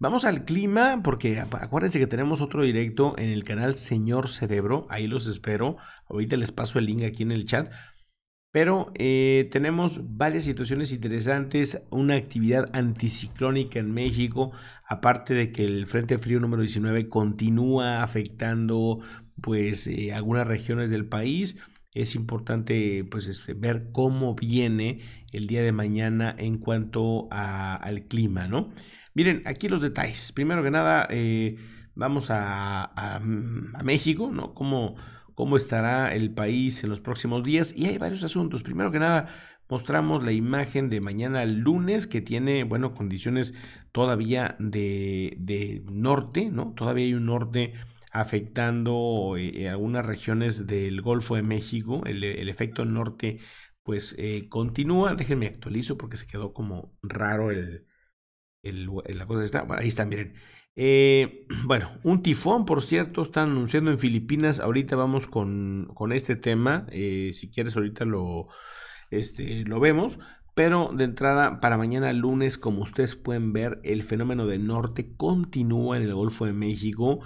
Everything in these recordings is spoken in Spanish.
Vamos al clima, porque acuérdense que tenemos otro directo en el canal Señor Cerebro. Ahí los espero. Ahorita les paso el link aquí en el chat. Pero eh, tenemos varias situaciones interesantes, una actividad anticiclónica en México, aparte de que el Frente Frío número 19 continúa afectando pues eh, algunas regiones del país es importante pues este, ver cómo viene el día de mañana en cuanto al clima, ¿no? Miren, aquí los detalles. Primero que nada, eh, vamos mm, a, México, ¿no? ¿Cómo, cómo estará el país en los próximos días. Y hay varios asuntos. Primero que nada, mostramos la imagen de mañana lunes que tiene, bueno, condiciones todavía de, de norte, ¿no? Todavía hay un norte afectando eh, eh, algunas regiones del Golfo de México. El, eh, efecto norte pues continúa. Déjenme actualizo porque se quedó como raro el, la cosa está. ahí está, miren. bueno, un tifón, por cierto, están anunciando en Filipinas. Ahorita vamos con, con este tema. si quieres, ahorita lo, este, lo vemos. Pero de entrada, para mañana lunes, como ustedes pueden ver, el fenómeno del norte continúa en el Golfo de México.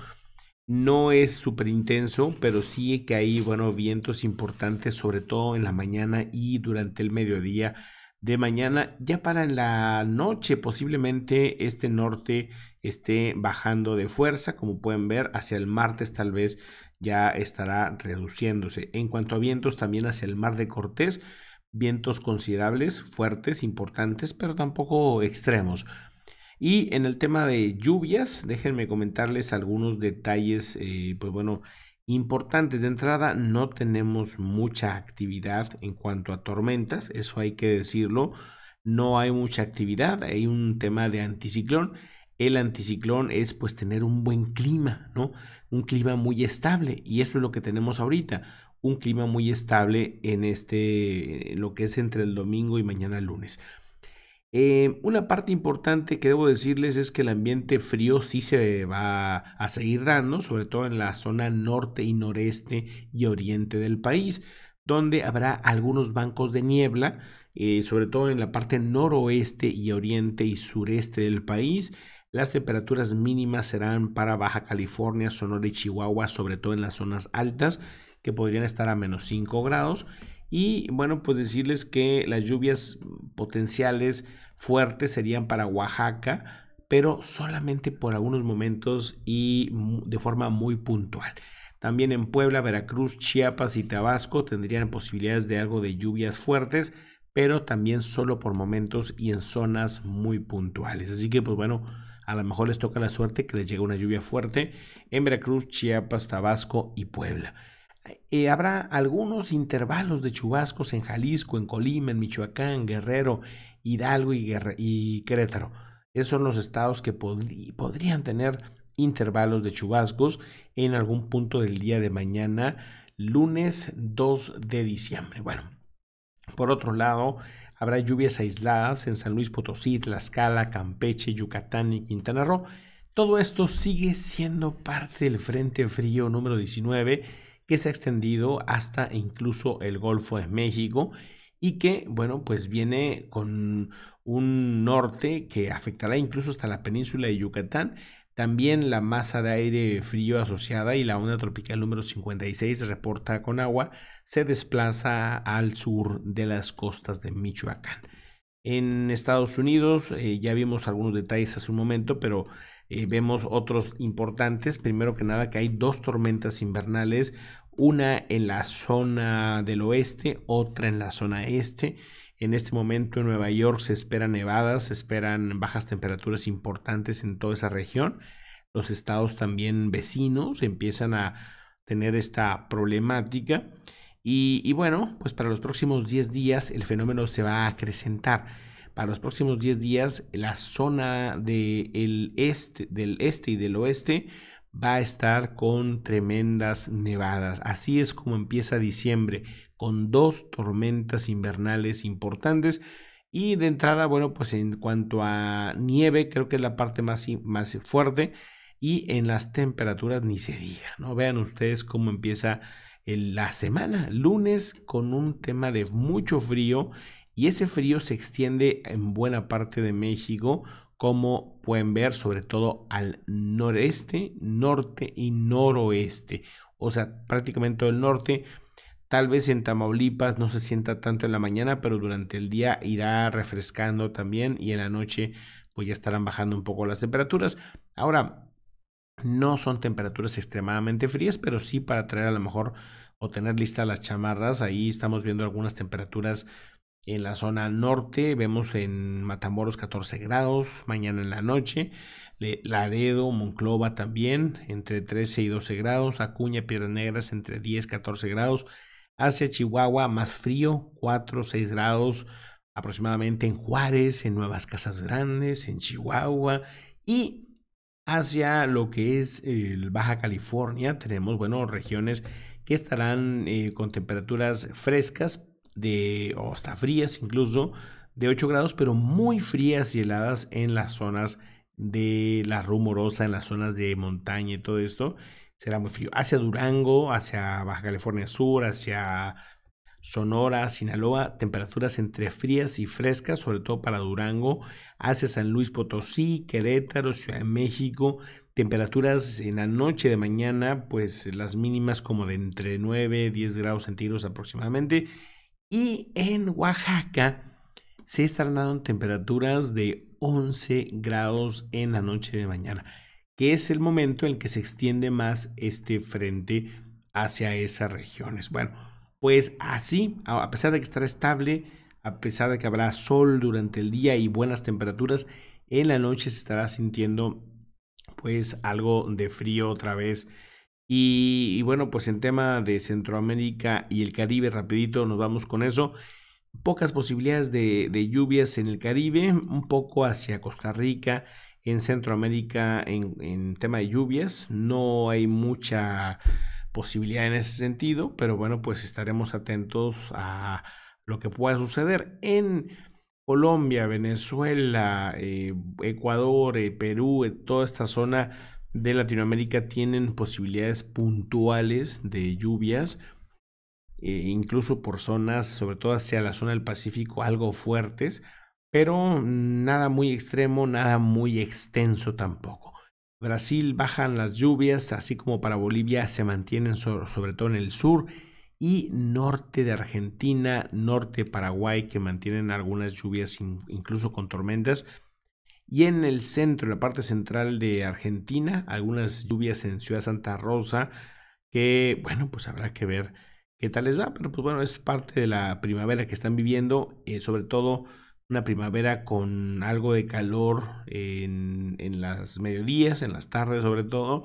No es súper intenso, pero sí que hay, bueno, vientos importantes, sobre todo en la mañana y durante el mediodía de mañana. Ya para la noche, posiblemente este norte esté bajando de fuerza, como pueden ver, hacia el martes tal vez ya estará reduciéndose. En cuanto a vientos, también hacia el mar de Cortés, vientos considerables, fuertes, importantes, pero tampoco extremos. Y en el tema de lluvias, déjenme comentarles algunos detalles, eh, pues bueno, importantes. De entrada, no tenemos mucha actividad en cuanto a tormentas, eso hay que decirlo. No hay mucha actividad, hay un tema de anticiclón. El anticiclón es pues tener un buen clima, ¿no? Un clima muy estable y eso es lo que tenemos ahorita, un clima muy estable en este en lo que es entre el domingo y mañana lunes. Eh, una parte importante que debo decirles es que el ambiente frío sí se va a seguir dando, sobre todo en la zona norte y noreste y oriente del país, donde habrá algunos bancos de niebla, eh, sobre todo en la parte noroeste y oriente y sureste del país. Las temperaturas mínimas serán para Baja California, Sonora y Chihuahua, sobre todo en las zonas altas, que podrían estar a menos 5 grados. Y bueno, pues decirles que las lluvias potenciales fuertes serían para Oaxaca, pero solamente por algunos momentos y de forma muy puntual. También en Puebla, Veracruz, Chiapas y Tabasco tendrían posibilidades de algo de lluvias fuertes, pero también solo por momentos y en zonas muy puntuales. Así que pues bueno, a lo mejor les toca la suerte que les llegue una lluvia fuerte en Veracruz, Chiapas, Tabasco y Puebla. Eh, habrá algunos intervalos de chubascos en Jalisco, en Colima, en Michoacán, Guerrero, Hidalgo y, Querétaro. Esos son los estados que podrían tener intervalos de chubascos en algún punto del día de mañana, lunes 2 de diciembre. Bueno, por otro lado, habrá lluvias aisladas en San Luis Potosí, Tlaxcala, Campeche, Yucatán y Quintana Roo. Todo esto sigue siendo parte del Frente Frío número 19 que se ha extendido hasta incluso el Golfo de México y que, bueno, pues viene con un norte que afectará incluso hasta la península de Yucatán. También la masa de aire frío asociada y la onda tropical número 56 reporta con agua se desplaza al sur de las costas de Michoacán. En Estados Unidos eh, ya vimos algunos detalles hace un momento, pero eh, vemos otros importantes. Primero que nada que hay dos tormentas invernales, una en la zona del oeste, otra en la zona este. En este momento en Nueva York se esperan nevadas, se esperan bajas temperaturas importantes en toda esa región. Los estados también vecinos empiezan a tener esta problemática. Y, bueno, pues para los próximos 10 días el fenómeno se va a acrecentar. Para los próximos 10 días la zona de este, del este y del oeste va a estar con tremendas nevadas. Así es como empieza diciembre, con dos tormentas invernales importantes. Y de entrada, bueno, pues en cuanto a nieve, creo que es la parte más, más fuerte. Y en las temperaturas ni se diga, ¿no? Vean ustedes cómo empieza la semana, lunes, con un tema de mucho frío. Y ese frío se extiende en buena parte de México como pueden ver, sobre todo al noreste, norte y noroeste. O sea, prácticamente todo el norte. Tal vez en Tamaulipas no se sienta tanto en la mañana, pero durante el día irá refrescando también y en la noche pues ya estarán bajando un poco las temperaturas. Ahora, no son temperaturas extremadamente frías, pero sí para traer a lo mejor o tener listas las chamarras. Ahí estamos viendo algunas temperaturas en la zona norte vemos en Matamoros 14 grados, mañana en la noche. Laredo, Monclova también entre 13 y 12 grados. Acuña, Piedras Negras entre 10 y 14 grados. Hacia Chihuahua más frío, 4 6 grados aproximadamente en Juárez, en Nuevas Casas Grandes, en Chihuahua y hacia lo que es Baja California tenemos, bueno, regiones que estarán eh, con temperaturas frescas, de, o hasta frías incluso, de 8 grados, pero muy frías y heladas en las zonas de la rumorosa, en las zonas de montaña y todo esto. Será muy frío. Hacia Durango, hacia Baja California Sur, hacia Sonora, Sinaloa, temperaturas entre frías y frescas, sobre todo para Durango, hacia San Luis Potosí, Querétaro, Ciudad de México, temperaturas en la noche de mañana, pues las mínimas como de entre 9, 10 grados centígrados aproximadamente, y en Oaxaca se estarán dando temperaturas de 11 grados en la noche de mañana, que es el momento en el que se extiende más este frente hacia esas regiones. Bueno, pues así, a pesar de que estará estable, a pesar de que habrá sol durante el día y buenas temperaturas, en la noche se estará sintiendo pues algo de frío otra vez y, bueno, pues en tema de Centroamérica y el Caribe, rapidito nos vamos con eso. Pocas posibilidades de, lluvias en el Caribe, un poco hacia Costa Rica, en Centroamérica en, tema de lluvias. No hay mucha posibilidad en ese sentido, pero bueno, pues estaremos atentos a lo que pueda suceder en Colombia, Venezuela, eh, Ecuador, eh, Perú, eh, toda esta zona de Latinoamérica tienen posibilidades puntuales de lluvias, eh, incluso por zonas, sobre todo hacia la zona del Pacífico, algo fuertes, pero nada muy extremo, nada muy extenso tampoco. Brasil bajan las lluvias, así como para Bolivia se mantienen sobre, sobre todo en el sur y norte de Argentina, norte de Paraguay, que mantienen algunas lluvias incluso con tormentas y en el centro, en la parte central de Argentina, algunas lluvias en Ciudad Santa Rosa, que bueno, pues habrá que ver qué tal les va, pero pues bueno, es parte de la primavera que están viviendo, eh, sobre todo una primavera con algo de calor en, en las mediodías, en las tardes sobre todo,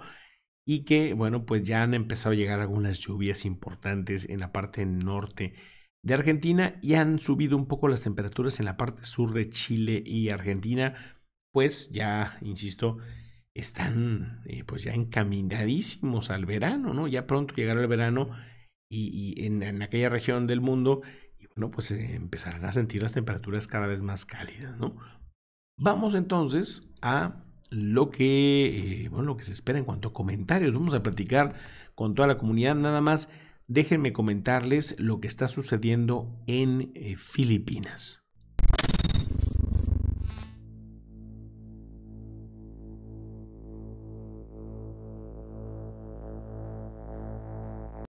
y que bueno, pues ya han empezado a llegar algunas lluvias importantes en la parte norte de Argentina y han subido un poco las temperaturas en la parte sur de Chile y Argentina pues ya, insisto, están eh, pues ya encaminadísimos al verano, ¿no? Ya pronto llegará el verano y, en, aquella región del mundo, y bueno, pues eh, empezarán a sentir las temperaturas cada vez más cálidas, ¿no? Vamos entonces a lo que, eh, bueno, lo que se espera en cuanto a comentarios. Vamos a platicar con toda la comunidad, nada más déjenme comentarles lo que está sucediendo en Filipinas.